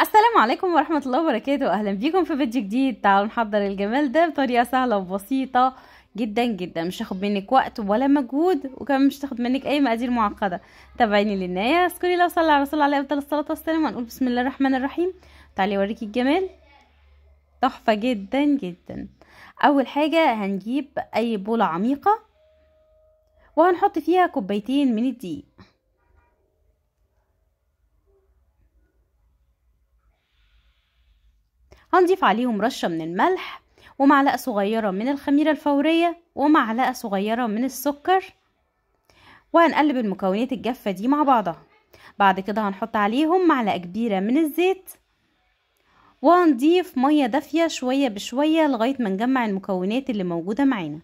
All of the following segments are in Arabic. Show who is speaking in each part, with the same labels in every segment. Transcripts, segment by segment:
Speaker 1: السلام عليكم ورحمة الله وبركاته أهلا بيكم في فيديو جديد تعالوا نحضر الجمال ده بطريقة سهلة وبسيطة جدا جدا مش هاخد منك وقت ولا مجهود وكمان مش هاخد منك اي مقادير معقده تابعيني للنهايه اذكري لو صلى على الله عليه افضل الصلاه والسلام ونقول بسم الله الرحمن الرحيم تعالي اوريكي الجمال تحفه جدا جدا اول حاجه هنجيب اي بوله عميقه وهنحط فيها كوبايتين من الدقيق هنضيف عليهم رشة من الملح ومعلقة صغيرة من الخميرة الفورية ومعلقة صغيرة من السكر وهنقلب المكونات الجافة دي مع بعضها بعد كده هنحط عليهم معلقة كبيرة من الزيت وهنضيف مية دافية شوية بشوية لغاية ما نجمع المكونات اللي موجودة معانا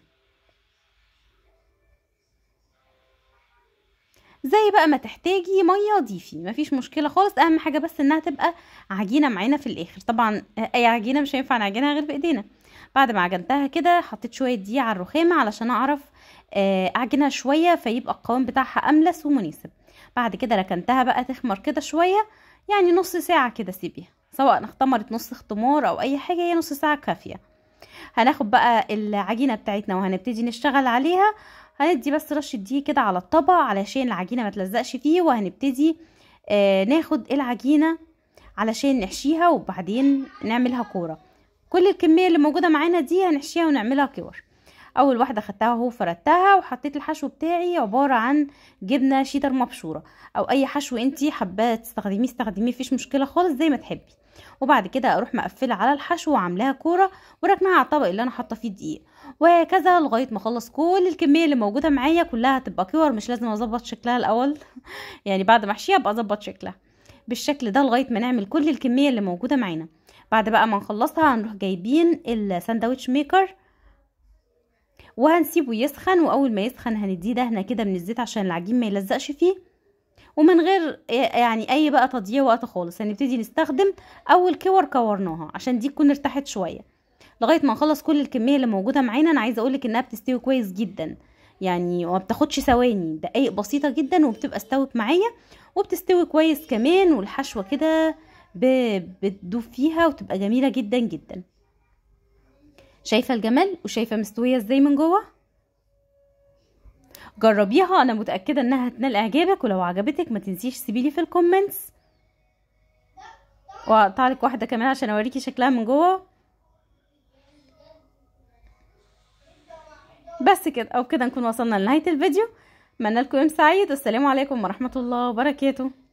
Speaker 1: زي بقى ما تحتاجي ميه ضيفي مفيش مشكله خالص اهم حاجه بس انها تبقى عجينه معانا في الاخر طبعا اي عجينه مش هينفع نعجنها غير بايدينا بعد ما عجنتها كده حطيت شويه دي على الرخامه علشان اعرف آه، اعجنها شويه فيبقى القوام بتاعها املس ومناسب بعد كده ركنتها بقى تخمر كده شويه يعني نص ساعه كده سيبيها سواء اختمرت نص اختمار او اي حاجه هي نص ساعه كافيه هناخد بقى العجينة بتاعتنا وهنبتدي نشتغل عليها هندي بس رشة دي كده على الطبق علشان العجينة ما تلزقش فيه وهنبتدي آه ناخد العجينة علشان نحشيها وبعدين نعملها كورة كل الكمية اللي موجودة معانا دي هنحشيها ونعملها كور اول واحده خدتها اهو فردتها وحطيت الحشو بتاعي عباره عن جبنه شيدر مبشوره او اي حشو انت حباه تستخدميه استخدميه مفيش مشكله خالص زي ما تحبي وبعد كده اروح مقفله على الحشو وعاملاها كوره وراكناها على الطبق اللي انا حاطه فيه الدقيق وهكذا لغايه ما اخلص كل الكميه اللي موجوده معايا كلها هتبقى كور مش لازم اظبط شكلها الاول يعني بعد ما احشيها ابقى اظبط شكلها بالشكل ده لغايه ما نعمل كل الكميه اللي موجوده معانا بعد بقى ما نخلصها هنروح جايبين الساندوتش ميكر وهنسيبه يسخن واول ما يسخن هنديه دهنه كده من الزيت عشان العجين ما يلزقش فيه ومن غير يعني اي بقى تضييع وقت خالص هنبتدي يعني نستخدم اول كور كورناها عشان دي تكون ارتاحت شويه لغايه ما نخلص كل الكميه اللي موجوده معانا انا عايزه اقولك انها بتستوي كويس جدا يعني وما بتاخدش ثواني دقايق بسيطه جدا وبتبقى استوت معايا وبتستوي كويس كمان والحشوه كده بتدوب فيها وتبقى جميله جدا جدا شايفه الجمال وشايفه مستويه ازاي من جوه جربيها انا متاكده انها هتنال اعجابك ولو عجبتك ما تنسيش سيبيلي في الكومنتس واقطع لك واحده كمان عشان اوريكي شكلها من جوه بس كده او كده نكون وصلنا لنهايه الفيديو اتمنى لكم يوم سعيد والسلام عليكم ورحمه الله وبركاته